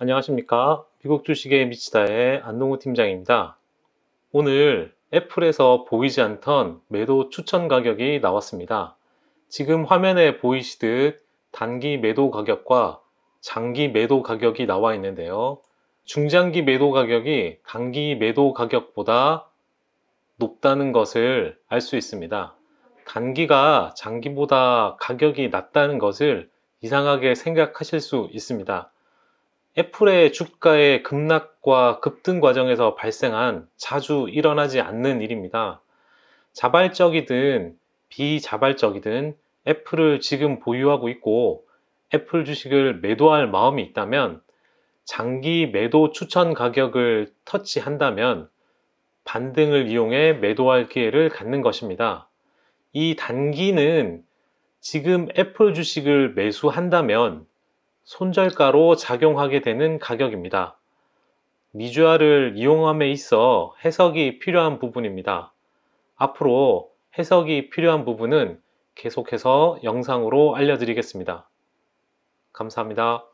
안녕하십니까. 미국 주식의 미치다의 안동우 팀장입니다. 오늘 애플에서 보이지 않던 매도 추천 가격이 나왔습니다. 지금 화면에 보이시듯 단기 매도 가격과 장기 매도 가격이 나와 있는데요. 중장기 매도 가격이 단기 매도 가격보다 높다는 것을 알 수 있습니다. 단기가 장기보다 가격이 낮다는 것을 이상하게 생각하실 수 있습니다. 애플의 주가의 급락과 급등 과정에서 발생한 자주 일어나지 않는 일입니다. 자발적이든 비자발적이든 애플을 지금 보유하고 있고 애플 주식을 매도할 마음이 있다면 장기 매도 추천 가격을 터치한다면 반등을 이용해 매도할 기회를 갖는 것입니다. 이 단기는 지금 애플 주식을 매수한다면 손절가로 작용하게 되는 가격입니다. 미주화를 이용함에 있어 해석이 필요한 부분입니다. 앞으로 해석이 필요한 부분은 계속해서 영상으로 알려드리겠습니다. 감사합니다.